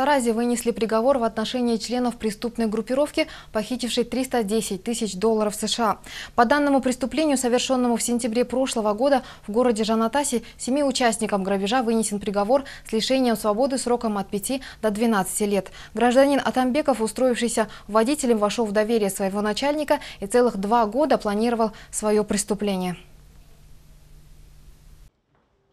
Таразе вынесли приговор в отношении членов преступной группировки, похитившей 310 тысяч долларов США. По данному преступлению, совершенному в сентябре прошлого года в городе Жанатаси, семи участникам грабежа вынесен приговор с лишением свободы сроком от 5 до 12 лет. Гражданин Атамбеков, устроившийся водителем, вошел в доверие своего начальника и целых два года планировал свое преступление.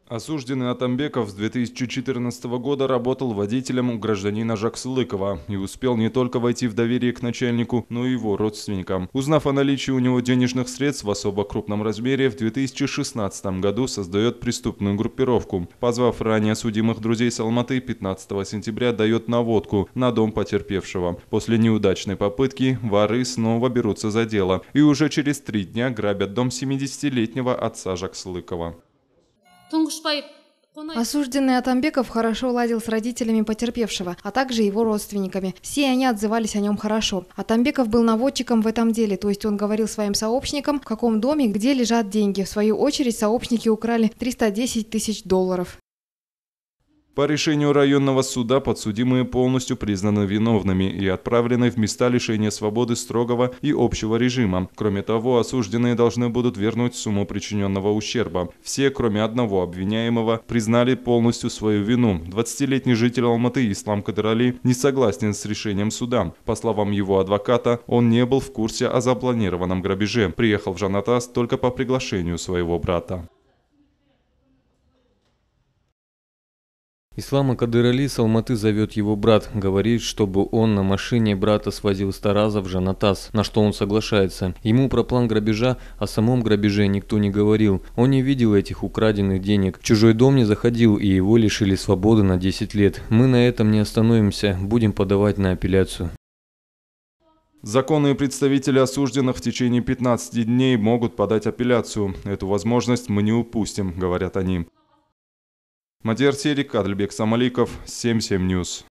Осужденный Атамбеков с 2014 года работал водителем у гражданина Жаксылыкова и успел не только войти в доверие к начальнику, но и его родственникам. Узнав о наличии у него денежных средств в особо крупном размере, в 2016 году создает преступную группировку. Позвав ранее судимых друзей с Алматы, 15 сентября дает наводку на дом потерпевшего. После неудачной попытки воры снова берутся за дело и уже через три дня грабят дом 70-летнего отца Жаксылыкова. Осужденный Атамбеков хорошо ладил с родителями потерпевшего, а также его родственниками. Все они отзывались о нем хорошо. Атамбеков был наводчиком в этом деле, то есть он говорил своим сообщникам, в каком доме, где лежат деньги. В свою очередь сообщники украли 310 тысяч долларов. По решению районного суда подсудимые полностью признаны виновными и отправлены в места лишения свободы строгого и общего режима. Кроме того, осужденные должны будут вернуть сумму причиненного ущерба. Все, кроме одного обвиняемого, признали полностью свою вину. 20-летний житель Алматы Ислам Кадырали не согласен с решением суда. По словам его адвоката, он не был в курсе о запланированном грабеже. Приехал в Жанатас только по приглашению своего брата. Ислама Кадырали Салматы зовет его брат, говорит, чтобы он на машине брата свозил Стараза в Жанатас, на что он соглашается. Ему про план грабежа, о самом грабеже никто не говорил. Он не видел этих украденных денег. В чужой дом не заходил и его лишили свободы на 10 лет. Мы на этом не остановимся, будем подавать на апелляцию. Законные представители осужденных в течение 15 дней могут подать апелляцию. Эту возможность мы не упустим, говорят они. Мадияр Серик, Адельбек Самаликов, 77 News.